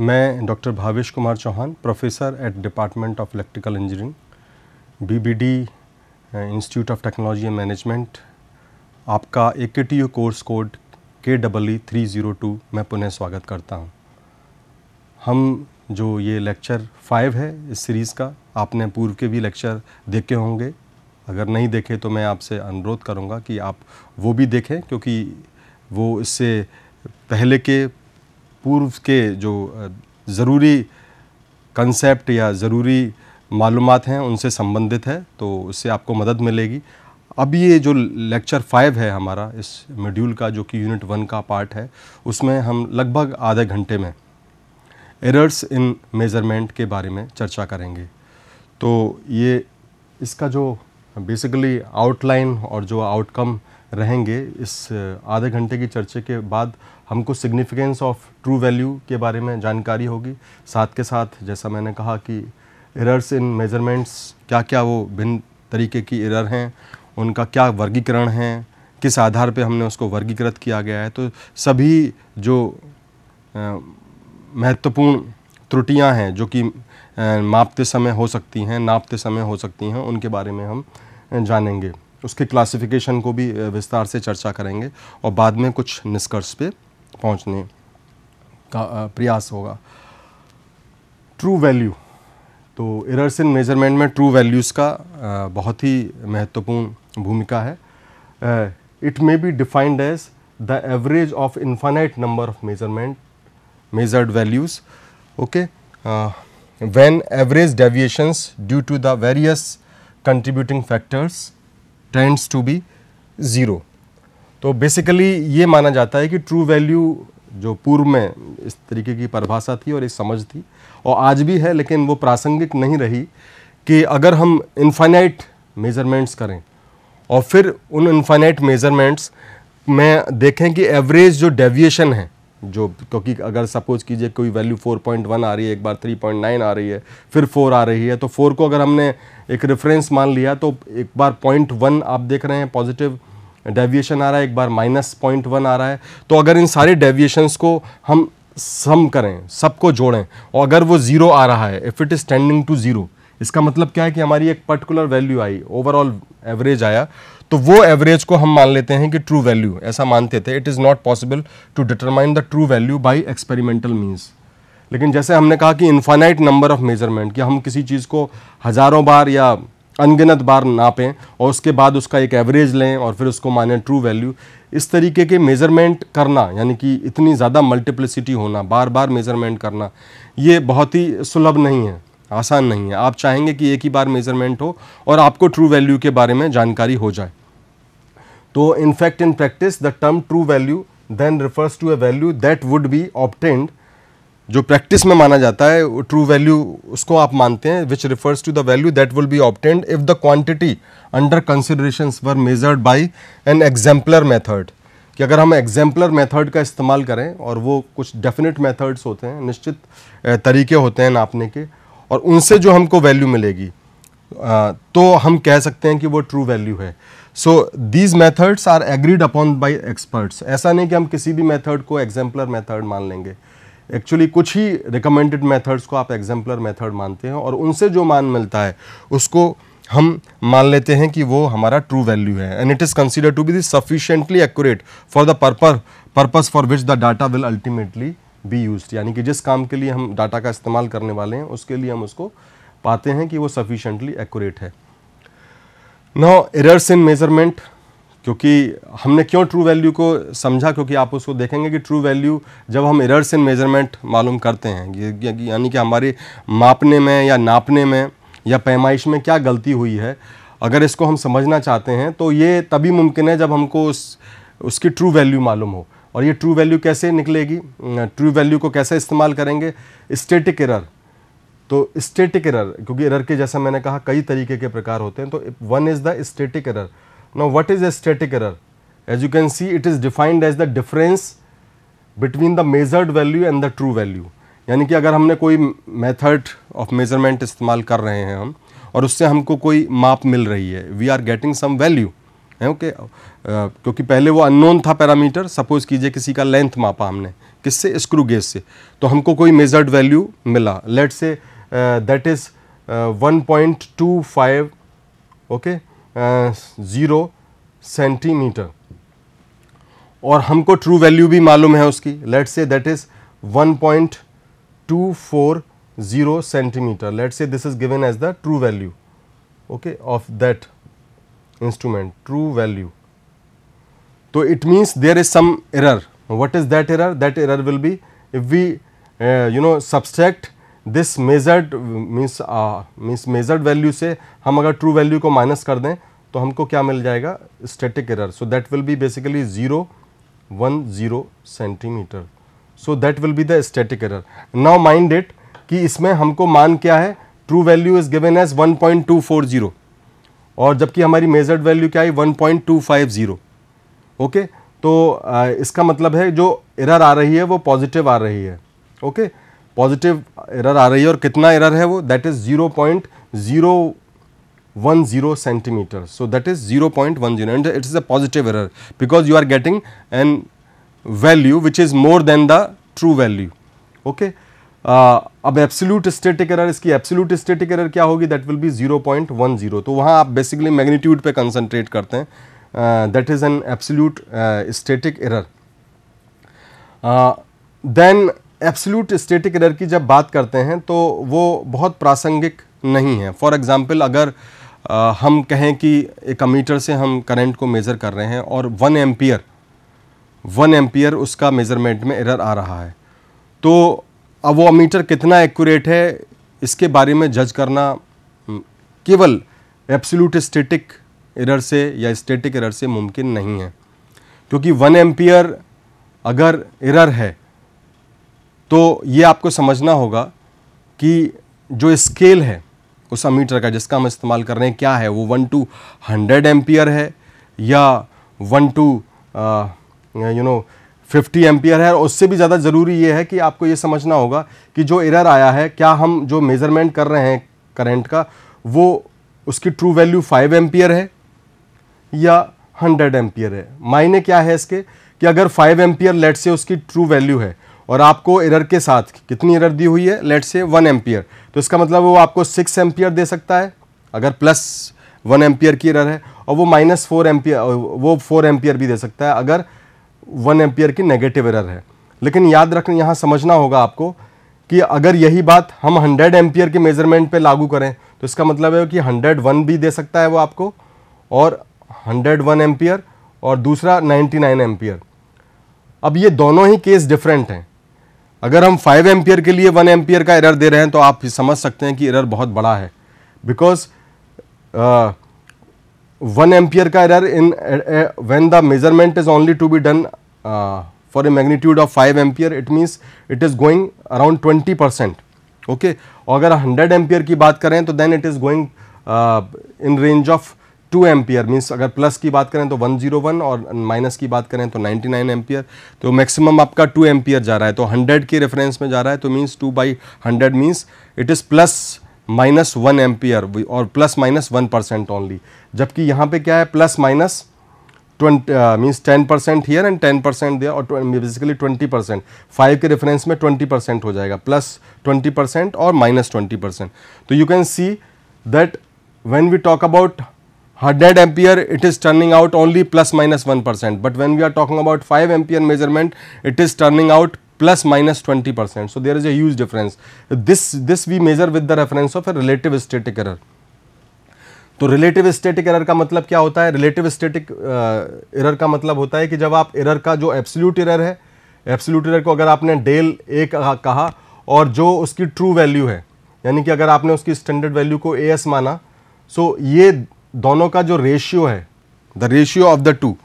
मैं doctor Bhavesh Kumar Chauhan professor at department of electrical engineering BBD institute of technology and management आपका A K T course code K double E three zero two मैं पुनः स्वागत करता हूं। हम जो ये लेक्चर फाइव है इस सीरीज़ का आपने पूर्व के भी लेक्चर देखे होंगे अगर नहीं देखे तो मैं आपसे अनुरोध करूँगा कि आप वो भी देखें क्योंकि वो इससे पहले के पूर्व के जो ज़रूरी कंसेप्ट या ज़रूरी मालूम हैं उनसे संबंधित है तो उससे आपको मदद मिलेगी अब ये जो लेक्चर फाइव है हमारा इस मॉड्यूल का जो कि यूनिट वन का पार्ट है उसमें हम लगभग आधे घंटे में एरर्स इन मेज़रमेंट के बारे में चर्चा करेंगे तो ये इसका जो बेसिकली आउटलाइन और जो आउटकम रहेंगे इस आधे घंटे की चर्चे के बाद हमको सिग्निफिकेंस ऑफ ट्रू वैल्यू के बारे में जानकारी होगी साथ के साथ जैसा मैंने कहा कि एरर्स इन मेज़रमेंट्स क्या क्या वो भिन्न तरीके की एरर हैं उनका क्या वर्गीकरण है किस आधार पे हमने उसको वर्गीकृत किया गया है तो सभी जो महत्वपूर्ण त्रुटियां हैं जो कि मापते समय हो सकती हैं नापते समय हो सकती हैं उनके बारे में हम जानेंगे उसके क्लासिफिकेशन को भी विस्तार से चर्चा करेंगे और बाद में कुछ निष्कर्ष पे पहुंचने का प्रयास होगा ट्रू वैल्यू तो एरर्स इन मेजरमेंट में ट्रू वैल्यूज़ का बहुत ही महत्वपूर्ण भूमिका है it may be defined as the average of infinite number of measurement measured values okay when average deviations due to the various contributing factors tends to be zero तो basically ये माना जाता है कि ट्रू वैल्यू जो पूर्व में इस तरीके की परिभाषा थी और एक समझ थी और आज भी है लेकिन वो प्रासंगिक नहीं रही कि अगर हम इनफाइनाइट मेज़रमेंट्स करें और फिर उन इनफाइनाइट मेज़रमेंट्स में देखें कि एवरेज जो डेविएशन है जो क्योंकि अगर सपोज़ कीजिए कोई वैल्यू 4.1 आ रही है एक बार 3.9 आ रही है फिर 4 आ रही है तो 4 को अगर हमने एक रेफरेंस मान लिया तो एक बार 0.1 आप देख रहे हैं पॉजिटिव डेविएशन आ रहा है एक बार माइनस पॉइंट वन आ रहा है तो अगर इन सारे डेविएशंस को हम सम करें सबको जोड़ें और अगर वो ज़ीरो आ रहा है if it is tending to zero इसका मतलब क्या है कि हमारी एक पर्टिकुलर वैल्यू आई ओवरऑल एवरेज आया तो वो एवरेज को हम मान लेते हैं कि ट्रू वैल्यू ऐसा मानते थे it is not possible to determine the true value by experimental means लेकिन जैसे हमने कहा कि इन्फाइनाइट नंबर ऑफ मेजरमेंट कि हम किसी चीज़ को हज़ारों बार या अनगिनत बार नापें और उसके बाद उसका एक एवरेज लें और फिर उसको माने ट्रू वैल्यू इस तरीके के मेज़रमेंट करना यानी कि इतनी ज़्यादा मल्टीप्लिसिटी होना बार बार मेज़रमेंट करना ये बहुत ही सुलभ नहीं है आसान नहीं है आप चाहेंगे कि एक ही बार मेज़रमेंट हो और आपको ट्रू वैल्यू के बारे में जानकारी हो जाए तो in fact in practice the term true value then refers to a value that would be obtained जो प्रैक्टिस में माना जाता है ट्रू वैल्यू उसको आप मानते हैं which refers to the value that will be obtained if the quantity under consideration were measured by an exemplar method कि अगर हम एग्जाम्पलर मैथड का इस्तेमाल करें और वो कुछ डेफिनेट मैथड्स होते हैं निश्चित तरीके होते हैं नापने के और उनसे जो हमको वैल्यू मिलेगी तो हम कह सकते हैं कि वो ट्रू वैल्यू है so these methods are agreed upon by experts ऐसा नहीं कि हम किसी भी मैथड को एग्जाम्पलर मैथड मान लेंगे एक्चुअली कुछ ही रिकमेंडेड मेथड्स को आप एग्जाम्पलर मेथड मानते हैं और उनसे जो मान मिलता है उसको हम मान लेते हैं कि वो हमारा ट्रू वैल्यू है and it is consider to be sufficiently accurate for the pur purpose for which the data will ultimately be use यानी कि जिस काम के लिए हम डाटा का इस्तेमाल करने वाले हैं उसके लिए हम उसको पाते हैं कि वो सफिशेंटली एक्यूरेट है नो एरर्स इन मेजरमेंट क्योंकि हमने क्यों ट्रू वैल्यू को समझा क्योंकि आप उसको देखेंगे कि ट्रू वैल्यू जब हम एरर्स इन मेजरमेंट मालूम करते हैं यानी कि हमारे मापने में या नापने में या पैमाइश में क्या गलती हुई है अगर इसको हम समझना चाहते हैं तो ये तभी मुमकिन है जब हमको उस उसकी ट्रू वैल्यू मालूम हो और ये ट्रू वैल्यू कैसे निकलेगी ट्रू वैल्यू को कैसे इस्तेमाल करेंगे स्टेटिक एरर तो स्टेटिक एरर क्योंकि एरर के जैसा मैंने कहा कई तरीके के प्रकार होते हैं तो one is the static error Now, what is a static error? As you can see, it is defined as the difference between the measured value and the true value. यानी कि अगर हमने कोई मेथड ऑफ मेजरमेंट इस्तेमाल कर रहे हैं हम और उससे हमको कोई माप मिल रही है we are getting some value है ओके क्योंकि पहले वो अननोन था पैरामीटर सपोज कीजिए किसी का लेंथ मापा हमने किससे स्क्रू गेज से तो हमको कोई मेजर्ड वैल्यू मिला let's say that is one point two five okay zero centimetre और हमको ट्रू वैल्यू भी मालूम है उसकी let's say that is one point two four zero centimetre let's say this is given as the true value okay of that instrument true value तो it means there is some error what is that error that error will be if we you know subtract this measured means means measured value से हम अगर true value को minus कर दें तो हमको क्या मिल जाएगा static error so that will be basically zero one zero centimetre so that will be the static error now mind it कि इसमें हमको मान क्या है true value is given as 1.240 और जबकि हमारी मेजर्ड वैल्यू क्या है 1.250 ओके तो आ, uh, इसका मतलब है जो एरर आ रही है वो पॉजिटिव आ रही है ओके okay? पॉजिटिव एरर आ रही है और कितना एरर है वो that is zero point zero one zero centimetre so that is zero point one zero and it is a positive error because you are getting an value which is more than the true value okay uh, अब absolute static error इसकी absolute static error क्या होगी that will B 0.10 तो वहाँ आप basically magnitude पे concentrate करते हैं that is an absolute static error then absolute static error की जब बात करते हैं तो वो बहुत प्रासंगिक नहीं है फॉर एग्ज़ाम्पल अगर आ, हम कहें कि एक अमीटर से हम करंट को मेज़र कर रहे हैं और वन एम्पियर वन एम्पियर उसका मेज़रमेंट में एरर आ रहा है तो अब वो अमीटर कितना एक्यूरेट है इसके बारे में जज करना हम्म, केवल एब्सोल्यूट स्टेटिक एरर से या स्टेटिक एरर से मुमकिन नहीं है क्योंकि वन एम्पियर अगर एरर है तो ये आपको समझना होगा कि जो स्केल है उस अमीटर का जिसका हम इस्तेमाल कर रहे हैं क्या है वो वन टू हंड्रेड एम्पियर है या one two you know fifty ampere है और उससे भी ज़्यादा ज़रूरी ये है कि आपको ये समझना होगा कि जो एरर आया है क्या हम जो मेज़रमेंट कर रहे हैं करंट का वो उसकी ट्रू वैल्यू फाइव एम्पियर है या हंड्रेड एम्पियर है मायने क्या है इसके कि अगर फाइव एम्पियर लेट से उसकी ट्रू वैल्यू है और आपको एरर के साथ कितनी एरर दी हुई है लेट से वन एम्पियर तो इसका मतलब वो आपको सिक्स एम्पियर दे सकता है अगर प्लस वन एम्पियर की एरर है और वो माइनस फोर एम्पियर वो फोर एम्पियर भी दे सकता है अगर वन एम्पियर की नेगेटिव एरर है लेकिन याद रखना यहाँ समझना होगा आपको कि अगर यही बात हम हंड्रेड एम्पियर के मेजरमेंट पर लागू करें तो इसका मतलब है कि हंड्रेड वन भी दे सकता है वो आपको और हंड्रेड वन एम्पियर और दूसरा नाइन्टी नाइन एम्पियर अब ये दोनों ही केस डिफरेंट हैं अगर हम फाइव एम्पियर के लिए वन एम्पियर का एरर दे रहे हैं तो आप समझ सकते हैं कि एरर बहुत बड़ा है बिकॉज वन एम्पियर का error in when the measurement is only to be done for a magnitude of five ampere it means it is going around twenty percent okay और अगर हंड्रेड एम्पियर की बात करें तो then it is going in range of two ampere means अगर plus की बात करें तो 101 और माइनस की बात करें तो 99 नाइन एम्पियर तो मैक्सिमम आपका टू एम्पियर जा रहा है तो 100 के रेफरेंस में जा रहा है तो means two by hundred means it is plus minus one ampere और plus minus one percent only जबकि यहाँ पे क्या है plus minus twenty means ten percent here and ten percent दिया और बेसिकली ट्वेंटी परसेंट फाइव के रेफरेंस में ट्वेंटी परसेंट हो जाएगा प्लस ट्वेंटी परसेंट और माइनस ट्वेंटी परसेंट तो you can see that when we talk about hundred ampere it is turning out only plus minus one percent but when we are talking about 5 ampere measurement it is turning out plus minus twenty percent so there is a difference this this we measure with the reference of a relative static error तो relative static error का मतलब क्या होता है relative static error का मतलब होता है कि जब आप एरर का जो एब्सोल्यूट एरर है एब्सोल्यूट एरर को अगर आपने डेल ए कहा और जो उसकी ट्रू वैल्यू है यानी कि अगर आपने उसकी स्टैंडर्ड वैल्यू को ए एस माना सो ये दोनों का जो रेशियो है the ratio of the two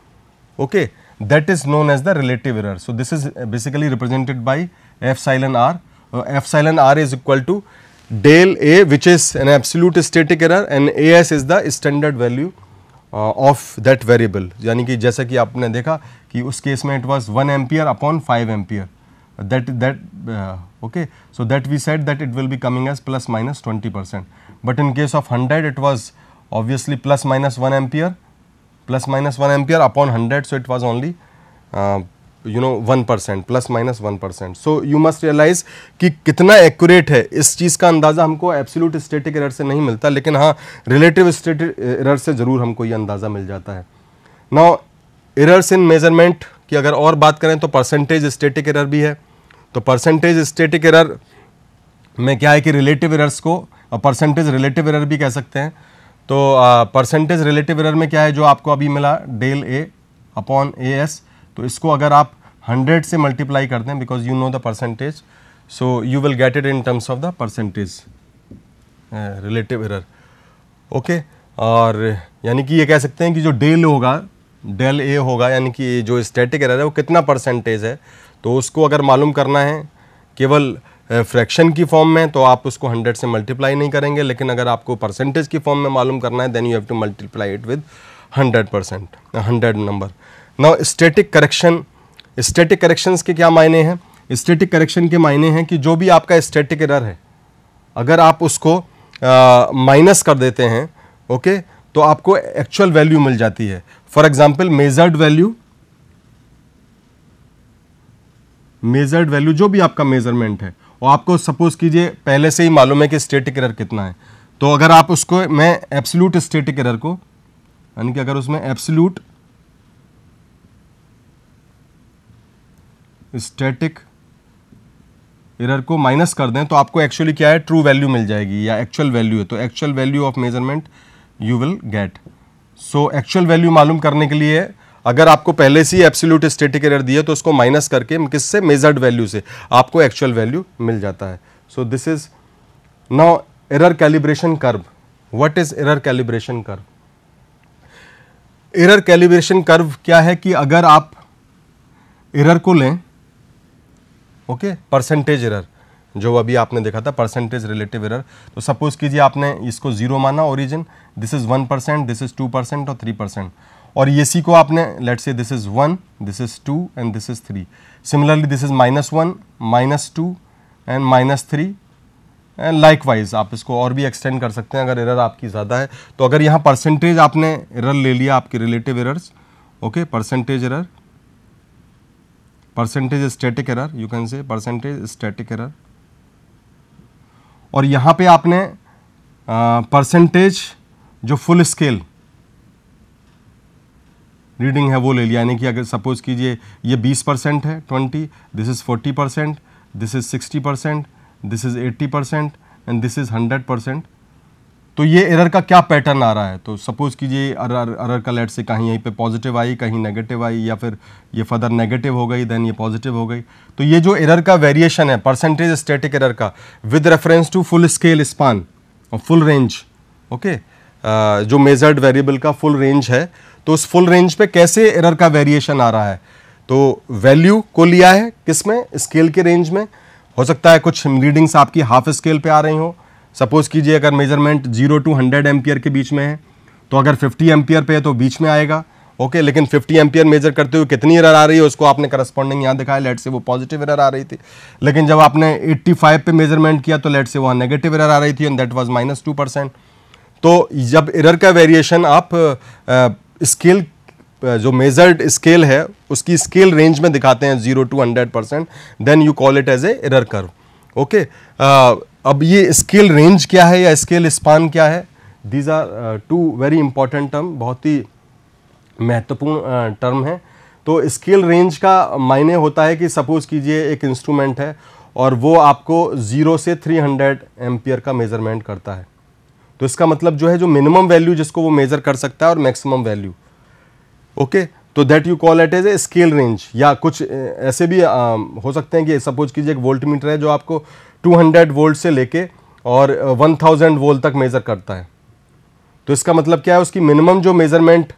okay that is known as the relative error so this is basically represented by epsilon r epsilon r is equal to del A which is an absolute static error and A S is the standard value of that variable यानी कि जैसा कि आपने देखा कि उस case में it was one ampere upon five ampere that that okay so that we set that it will be coming as plus minus twenty percent but in case of hundred it was obviously plus minus 1 ampere plus minus 1 ampere upon 100 so it was only uh, you know 1 percent plus minus 1 percent so you must realize ki kitna accurate hai is cheez ka andaza humko absolute static error se nahi milta lekin हाँ relative static error se zarur humko ye andaza mil jata hai now errors in measurement ki agar aur baat करें to percentage static error bhi hai to percentage static error mein kya hai ki relative errors को percentage relative error bhi keh sakte hain तो percentage relative error में क्या है जो आपको अभी मिला del A upon A S तो इसको अगर आप 100 से मल्टीप्लाई कर दें because you know the percentage so you will get it in terms of the percentage relative error okay और यानी कि ये कह सकते हैं कि जो डेल होगा डेल ए होगा यानी कि जो स्टैटिक एरर है वो कितना परसेंटेज है तो उसको अगर मालूम करना है केवल फ्रैक्शन की फॉर्म में तो आप उसको 100 से मल्टीप्लाई नहीं करेंगे लेकिन अगर आपको परसेंटेज की फॉर्म में मालूम करना है then you have to multiply it with 100 percent hundred number now static correction static corrections के क्या मायने हैं स्टेटिक करेक्शन के मायने हैं कि जो भी आपका स्टेटिक एरर है अगर आप उसको माइनस कर देते हैं ओके okay, तो आपको एक्चुअल वैल्यू मिल जाती है for example measured value measured value जो भी आपका मेजरमेंट है और आपको सपोज कीजिए पहले से ही मालूम है कि स्टेटिक एरर कितना है तो अगर आप उसको मैं एब्सोल्यूट स्टेटिक एरर को यानी कि अगर उसमें एब्सोल्यूट स्टैटिक एरर को माइनस कर दें तो आपको एक्चुअली क्या है ट्रू वैल्यू मिल जाएगी या एक्चुअल वैल्यू है तो actual value of measurement you will get so actual value मालूम करने के लिए अगर आपको पहले से ही एब्सोल्यूट स्टेटिक एरर दिया तो उसको माइनस करके किससे मेजर्ड वैल्यू से आपको एक्चुअल वैल्यू मिल जाता है so this is now error calibration curve what is error calibration curve error calibration curve क्या है कि अगर आप एरर को लें ओके परसेंटेज एरर जो अभी आपने देखा था परसेंटेज रिलेटिव एरर तो सपोज कीजिए आपने इसको जीरो माना origin this is one percent this is two percent और थ्री परसेंट और ये सी को आपने let say this is one this is two and this is three similarly this is minus one minus two and minus three and likewise आप इसको और भी extend कर सकते हैं अगर एरर आपकी ज़्यादा है तो अगर यहाँ परसेंटेज आपने एरर ले लिया आपके relative errors okay percentage error percentage static error you can say percentage static error और यहाँ पे आपने परसेंटेज जो फुल स्केल रीडिंग है वो ले लिया यानी कि अगर सपोज कीजिए ये 20 परसेंट है 20 this is 40 percent this is 60 percent this is 80 percent and this is 100 percent तो ये एरर का क्या पैटर्न आ रहा है तो सपोज कीजिए एरर एरर का लेट से कहीं यहीं पे पॉजिटिव आई कहीं नेगेटिव आई या फिर ये फर्दर नेगेटिव हो गई देन ये पॉजिटिव हो गई तो ये जो एरर का वेरिएशन है परसेंटेज स्टैटिक एरर का with reference to full scale span और फुल रेंज ओके जो मेजर्ड वेरिएबल का फुल रेंज है तो उस फुल रेंज पे कैसे एरर का वेरिएशन आ रहा है तो वैल्यू को लिया है किस में स्केल के रेंज में हो सकता है कुछ रीडिंग्स आपकी हाफ स्केल पे आ रही हों सपोज कीजिए अगर measurement zero to hundred ampere के बीच में है तो अगर फिफ्टी एम्पियर पे है तो बीच में आएगा ओके लेकिन 50 एम्पियर मेजर करते हुए कितनी एरर आ रही है उसको आपने करस्पॉन्डिंग यहाँ दिखाया लेट से वो पॉजिटिव एरर आ रही थी लेकिन जब आपने 85 पे मेजरमेंट किया तो लेट से वहाँ नेगेटिव एरर आ रही थी and that was minus two percent तो जब एरर का वेरिएशन आप स्केल जो मेजर्ड स्केल है उसकी स्केल रेंज में दिखाते हैं zero to hundred percent then you call it as a error curve okay uh, अब ये स्केल रेंज क्या है या स्केल स्पान क्या है these are two very important term बहुत ही महत्वपूर्ण टर्म uh, है तो स्केल रेंज का मायने होता है कि सपोज़ कीजिए एक इंस्ट्रूमेंट है और वो आपको ज़ीरो से थ्री हंड्रेड एम्पियर का मेज़रमेंट करता है तो इसका मतलब जो है जो मिनिमम वैल्यू जिसको वो मेज़र कर सकता है और मैक्सिमम वैल्यू ओके तो that you call at as a scale range या कुछ ऐसे भी आ, हो सकते हैं कि सपोज कीजिए एक वोल्ट मीटर है जो आपको 200 वोल्ट से लेके और 1000 वोल्ट तक मेज़र करता है तो इसका मतलब क्या है उसकी मिनिमम जो मेज़रमेंट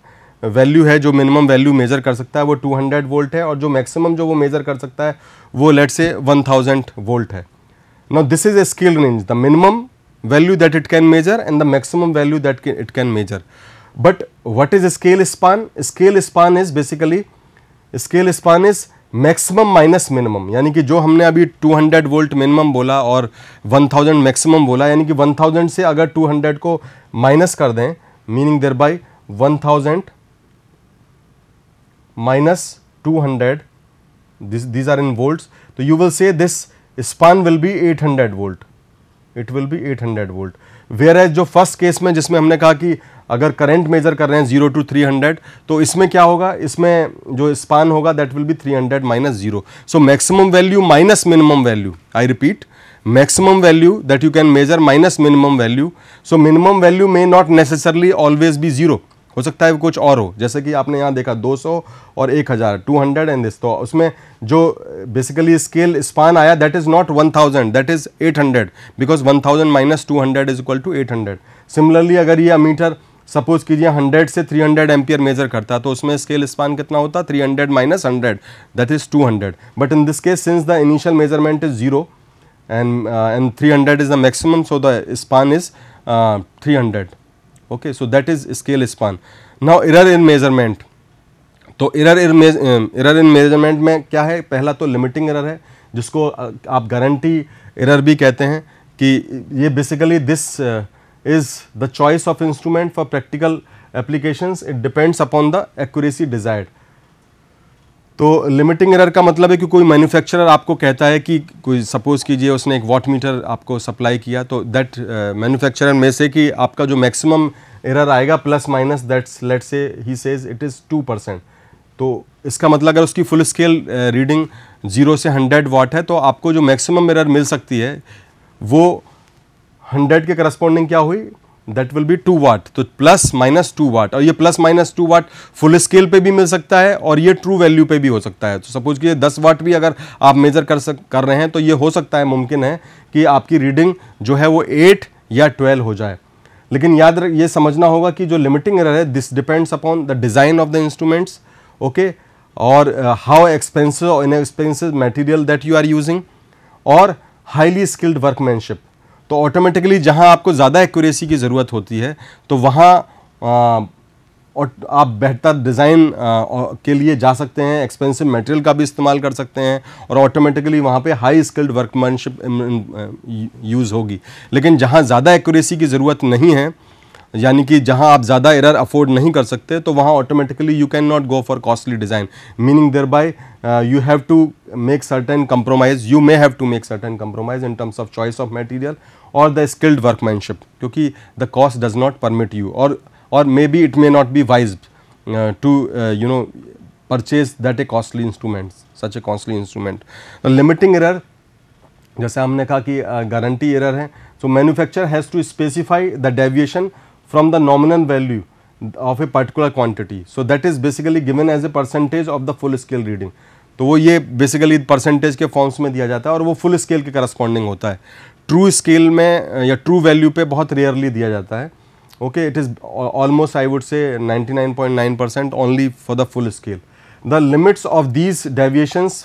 वैल्यू है जो मिनिमम वैल्यू मेज़र कर सकता है वो 200 वोल्ट है और जो मैक्सिमम जो वो मेज़र कर सकता है वो लेट से 1000 वोल्ट है now this is a scale range the minimum value that it can measure and the maximum value that it can measure But what is scale span? Scale span is basically scale span is maximum minus minimum यानी कि जो हमने अभी 200 volt minimum बोला और 1000 maximum बोला यानी कि 1000 से अगर 200 को माइनस कर दें meaning there thereby 1000 minus two this these are in volts तो you will say this span will be 800 volt it will be 800 volt whereas जो फर्स्ट केस में जिसमें हमने कहा कि अगर करंट मेजर कर रहे हैं जीरो टू थ्री हंड्रेड तो इसमें क्या होगा इसमें जो स्पान होगा that will be three hundred minus zero so maximum value minus minimum value I repeat maximum value that you can measure minus minimum value so minimum value may not necessarily always be zero हो सकता है कुछ और हो जैसे कि आपने यहाँ देखा 200 और 1000 हंड्रेड एंड दिस तो उसमें जो बेसिकली स्केल स्पान आया that is not 1000 that is hundred because 1000 minus hundred is equal to 800 similarly अगर ये मीटर सपोज कीजिए 100 से 300 हंड्रेड एम्पियर मेजर करता तो उसमें स्केल स्पान कितना होता 300 hundred minus hundred that is hundred but in this case since the initial measurement is zero and and hundred is the maximum so the span is hundred okay so that is scale span now error in measurement तो error error in measurement में क्या है पहला तो limiting error है जिसको uh, आप guarantee error भी कहते हैं कि ये basically this is the choice of instrument for practical applications it depends upon the accuracy desired तो लिमिटिंग एरर का मतलब है कि कोई मैन्युफैक्चरर आपको कहता है कि कोई सपोज कीजिए उसने एक वॉट मीटर आपको सप्लाई किया तो दैट मैन्युफैक्चरर uh, में से कि आपका जो मैक्सिमम एरर आएगा plus minus that's let say he says it is two percent तो इसका मतलब अगर उसकी फुल स्केल रीडिंग जीरो से हंड्रेड वॉट है तो आपको जो मैक्सिमम एरर मिल सकती है वो हंड्रेड के करस्पॉन्डिंग क्या हुई that will be two watt तो प्लस माइनस टू वाट और ये plus minus two watt full scale पे भी मिल सकता है और ये ट्रू वैल्यू पे भी हो सकता है तो सपोज कि ये दस वाट भी अगर आप मेजर कर सक कर रहे हैं तो ये हो सकता है मुमकिन है कि आपकी रीडिंग जो है वो एट या ट्वेल्व हो जाए लेकिन याद ये समझना होगा कि जो लिमिटिंग एरर है this depends upon the design of the instruments okay और how expensive inexpensive material that you are using और हाईली स्किल्ड वर्कमैनशिप तो ऑटोमेटिकली जहाँ आपको ज़्यादा एक्यूरेसी की ज़रूरत होती है तो वहाँ और आप बेहतर डिज़ाइन के लिए जा सकते हैं एक्सपेंसिव मटेरियल का भी इस्तेमाल कर सकते हैं और ऑटोमेटिकली वहाँ पे हाई स्किल्ड वर्कमैनशिप यूज़ होगी लेकिन जहाँ ज़्यादा एक्यूरेसी की ज़रूरत नहीं है यानी कि जहाँ आप ज़्यादा एरर अफोर्ड नहीं कर सकते तो वहाँ automatically you can not go for costly design meaning thereby you have to make certain compromise you may have to make certain compromise in terms of choice of material और the skilled workmanship क्योंकि the cost does not permit you और और maybe it may not be wise to you know purchase that a costly instrument such a costly instrument the limiting error जैसे हमने कहा कि guarantee uh, error है so manufacture has to specify the deviation from the nominal value of a particular quantity so that is basically given as a percentage of the full scale reading तो वो ये basically percentage के forms में दिया जाता है और वो फुल स्केल के करस्पॉन्डिंग होता है ट्रू स्केल में या ट्रू वैल्यू पे बहुत रेयरली दिया जाता है okay it is almost I would say 99.9 percent only for the full scale the limits of these deviations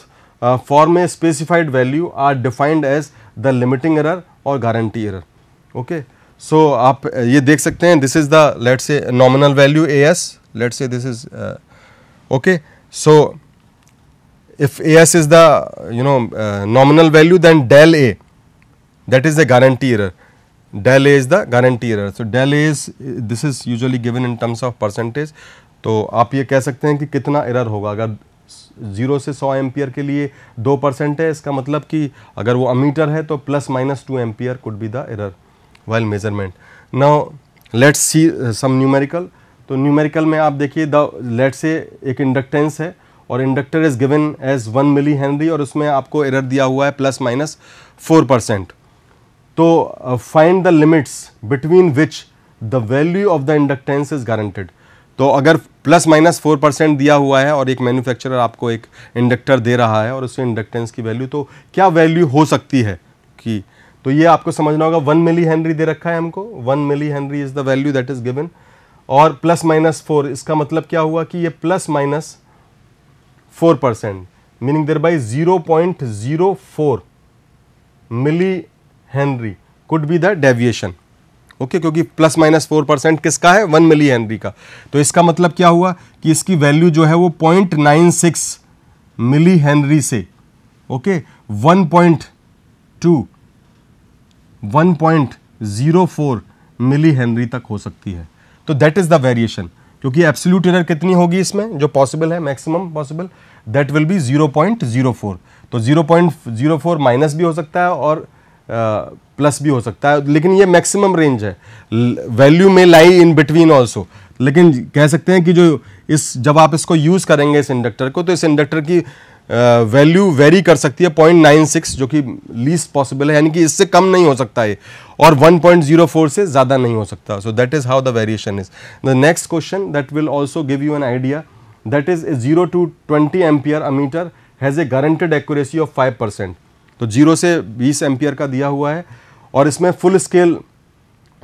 form a specified value are defined as the limiting error और guarantee error okay so आप ये देख सकते हैं this is the let say nominal value A S let say this is okay so if A S is the you know nominal value then del A that is the guarantee error del a is the guarantee error so del a is this is usually given in terms of percentage तो आप ये कह सकते हैं कि कितना error होगा अगर जीरो से सौ एम्पियर के लिए दो परसेंट है इसका मतलब कि अगर वो अमीटर है तो plus minus two ampere could be the error well measurement now let's see some numerical तो न्यूमेरिकल में आप देखिए द लेट्स से एक इंडक्टेंस है और inductor is given as one milli henry और उसमें आपको एरर दिया हुआ है प्लस माइनस फोर परसेंट तो find the limits between which the value of the inductance is guaranteed तो अगर प्लस माइनस फोर परसेंट दिया हुआ है और एक मैन्युफैक्चरर आपको एक इंडक्टर दे रहा है और उससे इंडक्टेंस की वैल्यू तो क्या वैल्यू हो सकती है कि तो ये आपको समझना होगा वन मिली हेनरी दे रखा है हमको one milli henry is the value that is given और प्लस माइनस फोर इसका मतलब क्या हुआ कि ये plus minus four percent meaning there thereby zero point zero four milli henry could be the deviation okay क्योंकि प्लस माइनस फोर परसेंट किसका है वन मिली हेनरी का तो इसका मतलब क्या हुआ कि इसकी वैल्यू जो है वो point nine six milli henry से okay one point to one point zero four milli henry तक हो सकती है तो दैट इज़ द वेरिएशन क्योंकि एब्सोल्यूट एरर कितनी होगी इसमें जो पॉसिबल है maximum possible that will be 0.04 तो 0.04 माइनस भी हो सकता है और प्लस भी हो सकता है लेकिन ये मैक्सिमम रेंज है वैल्यू में लाई इन बिटवीन ऑल्सो लेकिन कह सकते हैं कि जो इस जब आप इसको यूज़ करेंगे इस इंडक्टर को तो इस इंडक्टर की वैल्यू वेरी कर सकती है 0.96 जो कि लीस्ट पॉसिबल है यानी कि इससे कम नहीं हो सकता है और 1.04 से ज़्यादा नहीं हो सकता so that is how the variation is the next question that will also give you an idea that is zero to twenty ampere ammeter has a guaranteed accuracy of five percent तो zero से बीस ampere का दिया हुआ है और इसमें full scale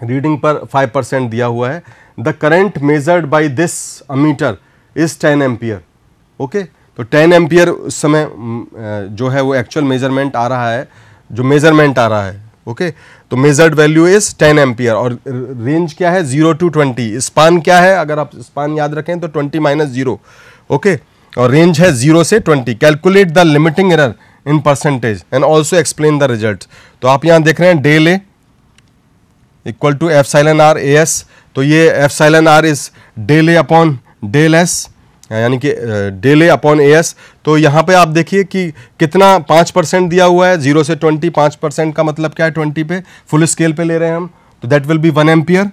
reading पर फाइव परसेंट दिया हुआ है the current measured by this ammeter is ten ampere okay तो टेन एम्पियर उस समय जो है वो एक्चुअल मेजरमेंट आ रहा है जो मेजरमेंट आ रहा है ओके okay? तो measured value is ten ampere और रेंज क्या है जीरो टू ट्वेंटी स्पान क्या है अगर आप स्पान याद रखें तो ट्वेंटी माइनस जीरो ओके और रेंज है जीरो से twenty calculate the limiting error in percentage and also explain the result तो आप यहाँ देख रहे हैं del A equal to epsilon r A S तो ये epsilon r is del A upon del A S यानी कि डेले अपॉन ए एस तो यहाँ पे आप देखिए कि कितना पाँच परसेंट दिया हुआ है जीरो से ट्वेंटी पाँच परसेंट का मतलब क्या है ट्वेंटी पे फुल स्केल पे ले रहे हैं हम तो that will be one ampere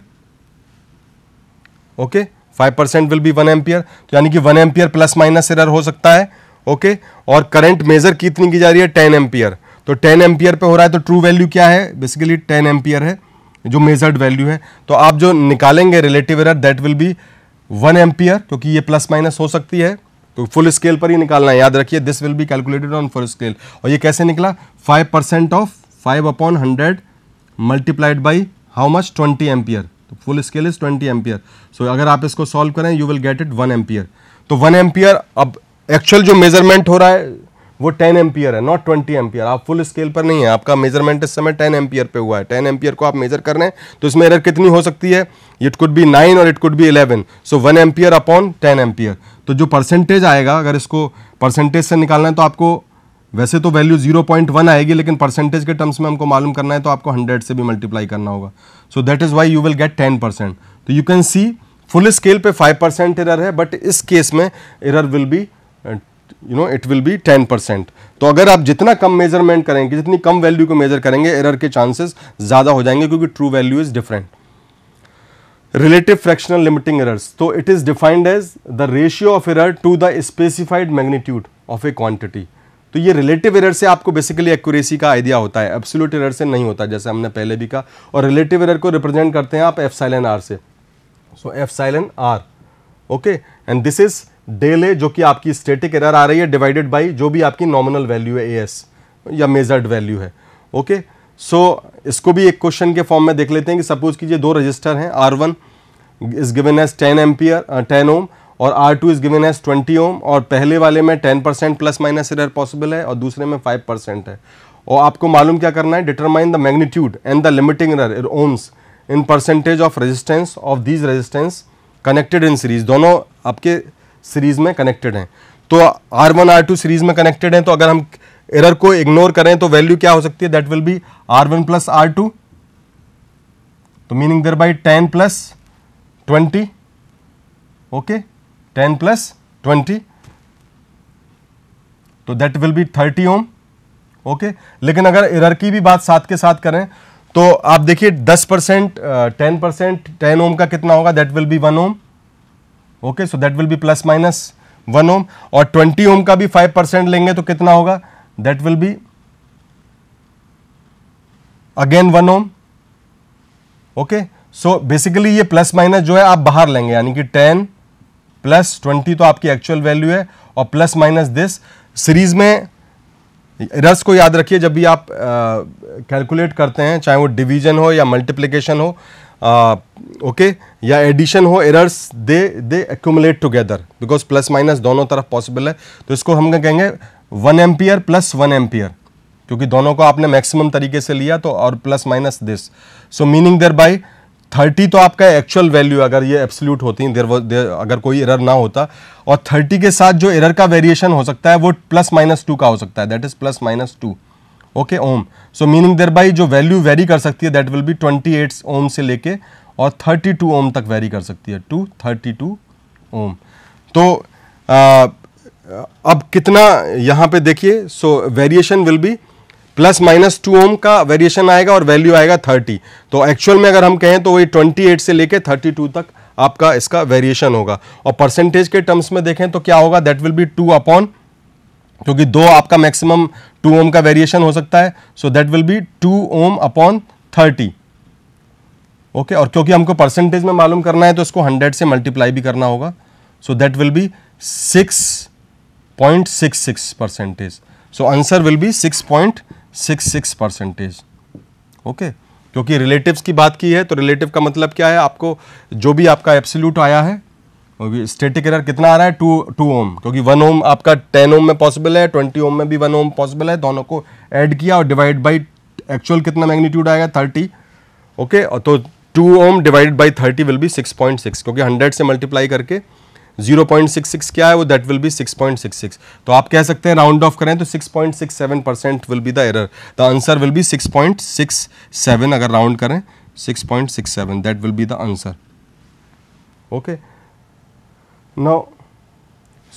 okay five percent will be one ampere तो यानी कि one ampere plus minus error हो सकता है ओके और करंट मेजर कितनी की जा रही है टेन एम्पियर तो टेन एम्पियर पे हो रहा है तो ट्रू वैल्यू क्या है बेसिकली टेन एम्पियर है जो मेजर्ड वैल्यू है तो आप जो निकालेंगे relative error that will be one ampere क्योंकि ये प्लस माइनस हो सकती है तो फुल स्केल पर ही निकालना है याद रखिए this will be calculated on full scale और ये कैसे निकला five percent of five upon hundred multiplied by how much twenty ampere तो full scale is twenty ampere so अगर आप इसको सॉल्व करें you will get it one ampere तो वन एम्पियर अब एक्चुअल जो मेजरमेंट हो रहा है वो 10 एम्पियर है नॉट 20 एम्पियर आप फुल स्केल पर नहीं है आपका मेजरमेंट इस समय 10 एम्पियर पे हुआ है 10 एम्पियर को आप मेजर कर रहे हैं तो इसमें एरर कितनी हो सकती है इट कुड बी 9 और it could be 11 so 1 ampere upon 10 ampere तो जो परसेंटेज आएगा अगर इसको परसेंटेज से निकालना है तो आपको वैसे तो वैल्यू वन आएगी लेकिन परसेंटेज के टर्म्स में हमको मालूम करना है तो आपको हंड्रेड से भी मल्टीप्लाई करना होगा so that is why you will get ten percent तो you can see full scale पे फाइव परसेंट एरर है बट इस केस में error will be you know it will be ten percent तो अगर आप जितना कम मेजरमेंट करेंगे जितनी कम वैल्यू को मेजर करेंगे एरर के चांसेस ज़्यादा हो जाएंगे क्योंकि true value is different relative fractional limiting errors. तो it is defined as the ratio of error to the specified magnitude of a quantity तो ये रिलेटिव एरर से आपको बेसिकली एक्यूरेसी का आइडिया होता है एब्सोल्यूट एरर से नहीं होता जैसे हमने पहले भी कहा और रिलेटिव एरर को रिप्रेजेंट करते हैं आप एफ साइलन आर से so epsilon R okay and this is डेले जो कि आपकी स्टेटिक एरर आ रही है डिवाइडेड बाई जो भी आपकी नॉमिनल वैल्यू है ए एस या मेजर्ड वैल्यू है ओके सो so, इसको भी एक क्वेश्चन के फॉर्म में देख लेते हैं कि सपोज कीजिए दो रजिस्टर हैं R one is given as ten ampere ten ohm और R two is given as twenty ohm और पहले वाले में ten percent plus minus error possible है और दूसरे में फाइव परसेंट है और आपको मालूम क्या करना है determine the magnitude and the limiting error ohms in percentage of resistance of these resistance connected in series दोनों आपके सीरीज में कनेक्टेड हैं तो R one R two series में कनेक्टेड हैं तो अगर हम एरर को इग्नोर करें तो वैल्यू क्या हो सकती है that will be R one plus R two तो meaning there by ten plus twenty okay ten plus twenty तो that will be thirty ohm okay लेकिन अगर एरर की भी बात साथ के साथ करें तो आप देखिए दस percent ten percent ten ohm का कितना होगा that will be one ohm okay so that will be plus minus one ohm और ट्वेंटी ओम का भी फाइव परसेंट लेंगे तो कितना होगा that will be again one ohm okay so basically ये प्लस माइनस जो है आप बाहर लेंगे यानी कि टेन प्लस ट्वेंटी तो आपकी एक्चुअल वैल्यू है और प्लस माइनस दिस सीरीज में रस को याद रखिए जब भी आप कैलकुलेट करते हैं चाहे वो डिवीजन हो या मल्टीप्लिकेशन हो ओके या एडिशन हो errors they they accumulate together because plus minus दोनों तरफ पॉसिबल है तो इसको हम क्या कहेंगे one ampere plus one ampere क्योंकि दोनों को आपने मैक्सिमम तरीके से लिया तो और plus minus this so meaning there by thirty तो आपका एक्चुअल वैल्यू अगर ये एब्सोल्यूट होती देर देर अगर कोई एरर ना होता और थर्टी के साथ जो एरर का वेरिएशन हो सकता है वो प्लस माइनस टू का हो सकता है that is plus minus two okay ohm so meaning there by जो वैल्यू वेरी कर सकती है दैट विल बी 28 ओम से लेके और 32 ओम तक वेरी कर सकती है टू 32 ओम तो अब कितना यहाँ पे देखिए so variation will be plus minus two ohm का वेरिएशन आएगा और वैल्यू आएगा 30 तो एक्चुअल में अगर हम कहें तो वही 28 से लेके 32 तक आपका इसका वेरिएशन होगा और परसेंटेज के टर्म्स में देखें तो क्या होगा that will be two upon क्योंकि दो आपका मैक्सिमम टू ओम का वेरिएशन हो सकता है so that will be two ohm upon thirty okay और क्योंकि हमको परसेंटेज में मालूम करना है तो इसको हंड्रेड से मल्टीप्लाई भी करना होगा so that will be six point six six percentage so answer will be six point six six percentage okay क्योंकि रिलेटिव्स की बात की है तो रिलेटिव का मतलब क्या है आपको जो भी आपका एब्सोल्यूट आया है स्टेटिक एरर कितना आ रहा है टू टू ओम क्योंकि वन ओम आपका टेन ओम में पॉसिबल है ट्वेंटी ओम में भी वन ओम पॉसिबल है दोनों को ऐड किया और डिवाइड बाई एक्चुअल कितना मैग्नीट्यूड आएगा थर्टी ओके और तो two ohm divide by thirty will be six point six क्योंकि हंड्रेड से मल्टीप्लाई करके जीरो पॉइंट सिक्स सिक्स क्या है वो that will be six point six six तो आप कह सकते हैं राउंड ऑफ करें तो six point six seven percent will be the error the answer will be six point six seven अगर राउंड करें six point six seven that will be the answer okay now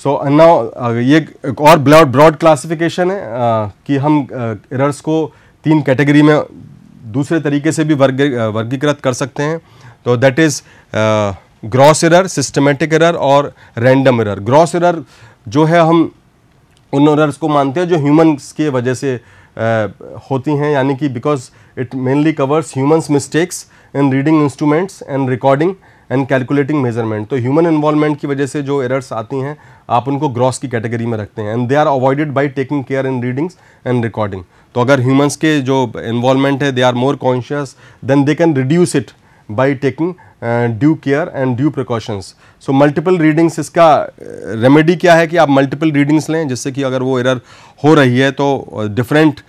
so now ये एक और broad classification है uh, कि हम errors uh, को तीन कैटेगरी में दूसरे तरीके से भी वर्ग uh, वर्गीकृत कर सकते हैं तो that is gross error systematic error और रैंडम एरर ग्रॉस एरर जो है हम उन एरर्स को मानते हैं जो ह्यूमंस के वजह से uh, होती हैं यानी कि because it mainly covers humans mistakes in reading instruments and recording and calculating measurement तो ह्यूमन इन्वॉल्वमेंट की वजह से जो एरर्स आती हैं आप उनको ग्रॉस की कैटेगरी में रखते हैं and they are avoided by taking care in readings and recording तो अगर ह्यूमन्स के जो इन्वॉल्वमेंट है they are more conscious then they can reduce it by taking due care and due precautions so multiple readings इसका remedy uh, क्या है कि आप मल्टीपल रीडिंग्स लें जिससे कि अगर वो एरर हो रही है तो डिफरेंट uh,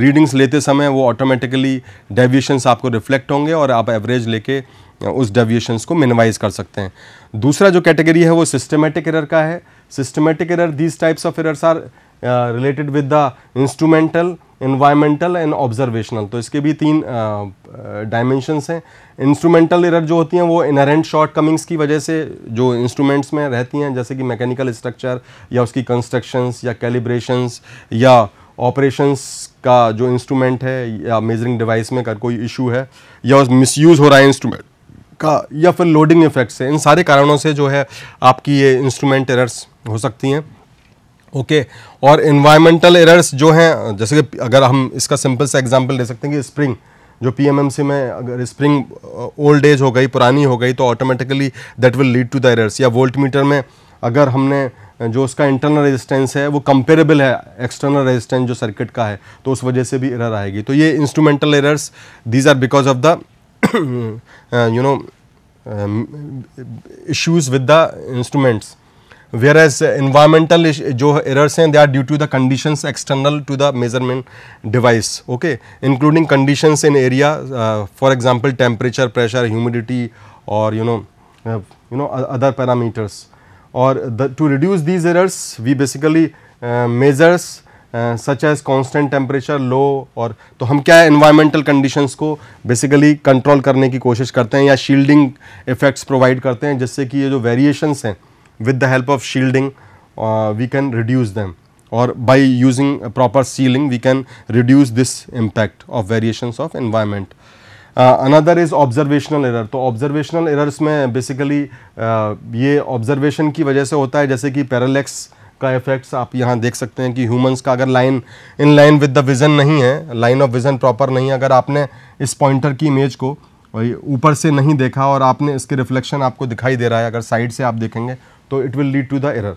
रीडिंग्स uh, लेते समय वो ऑटोमेटिकली डेविएशंस आपको रिफ्लेक्ट होंगे और आप एवरेज लेके उस डेविएशंस को मिनिमाइज कर सकते हैं दूसरा जो कैटेगरी है वो सिस्टमेटिक एरर का है systematic error these types of errors are related with the instrumental environmental and observational तो इसके भी तीन डायमेंशंस uh, uh, हैं इंस्ट्रूमेंटल एरर जो होती हैं वो इनहेरेंट शॉर्ट कमिंग्स की वजह से जो इंस्ट्रूमेंट्स में रहती हैं जैसे कि मैकेनिकल स्ट्रक्चर या उसकी कंस्ट्रक्शंस या कैलिब्रेशंस या ऑपरेशंस का जो इंस्ट्रूमेंट है या मेजरिंग डिवाइस में कर कोई इशू है या उस मिसयूज़ हो रहा है इंस्ट्रूमेंट का या फिर लोडिंग इफेक्ट से इन सारे कारणों से जो है आपकी ये इंस्ट्रूमेंट एरर्स हो सकती हैं ओके okay. और इन्वायरमेंटल एरर्स जो हैं जैसे कि अगर हम इसका सिंपल सा एग्जांपल दे सकते हैं कि स्प्रिंग जो पीएमएमसी में अगर स्प्रिंग ओल्ड एज हो गई पुरानी हो गई तो automatically that will lead to the errors या वोल्ट मीटर में अगर हमने जो उसका इंटरनल रेजिस्टेंस है वो कंपेरेबल है एक्सटर्नल रेजिस्टेंस जो सर्किट का है तो उस वजह से भी एरर आएगी तो ये instrumental errors these are because of the you know um, issues with the instruments whereas uh, environmental जो errors हैं they are due to the conditions external to the measurement device okay including conditions in area uh, for example temperature pressure humidity or you know uh, you know other parameters or the, to reduce these errors we basically measures such as constant temperature low और तो हम क्या environmental conditions को basically control करने की कोशिश करते हैं या शील्डिंग इफेक्ट्स प्रोवाइड करते हैं जिससे कि ये जो वेरिएशंस हैं with the help of shielding we can reduce them और by using proper sealing we can reduce this impact of variations of environment another is observational error तो ऑब्जर्वेशनल एरर्स में बेसिकली uh, ये observation की वजह से होता है जैसे कि पैरालेक्स का इफेक्ट्स आप यहाँ देख सकते हैं कि ह्यूमंस का अगर line in line with the vision नहीं है लाइन ऑफ विज़न प्रॉपर नहीं है अगर आपने इस पॉइंटर की इमेज को ऊपर से नहीं देखा और आपने इसके रिफ्लेक्शन आपको दिखाई दे रहा है अगर साइड से आप देखेंगे तो it will lead to the error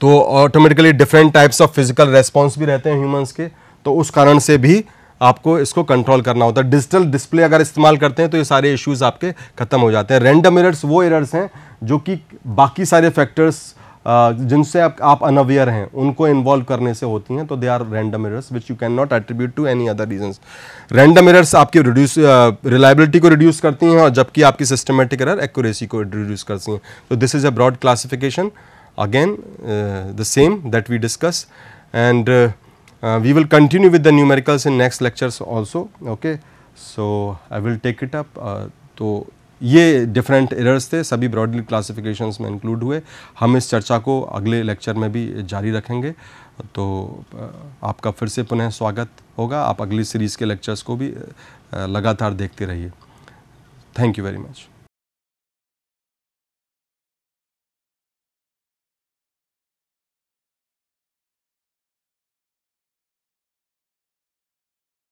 तो automatically different types of physical response भी रहते हैं ह्यूमन्स के तो उस कारण से भी आपको इसको कंट्रोल करना होता है डिजिटल डिस्प्ले अगर इस्तेमाल करते हैं तो ये सारे इश्यूज आपके खत्म हो जाते हैं रेंडम एरर्स वो एरर्स हैं जो कि बाकी सारे फैक्टर्स जिनसे आप आप अनअवेयर हैं उनको इन्वॉल्व करने से होती हैं तो they are random errors which you can not attribute to any other reasons random errors आपकी रिड्यूस रिलायबिलिटी को रिड्यूस करती हैं और जबकि आपकी सिस्टमेटिक एरर एक्यूरेसी को रिड्यूस करती हैं तो this is a broad classification again the same that we discuss and we will continue with the numericals in next lectures also okay so I will take it up तो ये different errors थे सभी broadly classification में include हुए हम इस चर्चा को अगले लेक्चर में भी जारी रखेंगे तो आपका फिर से पुनः स्वागत होगा आप अगली सीरीज़ के लेक्चर्स को भी लगातार देखते रहिए थैंक यू वेरी मच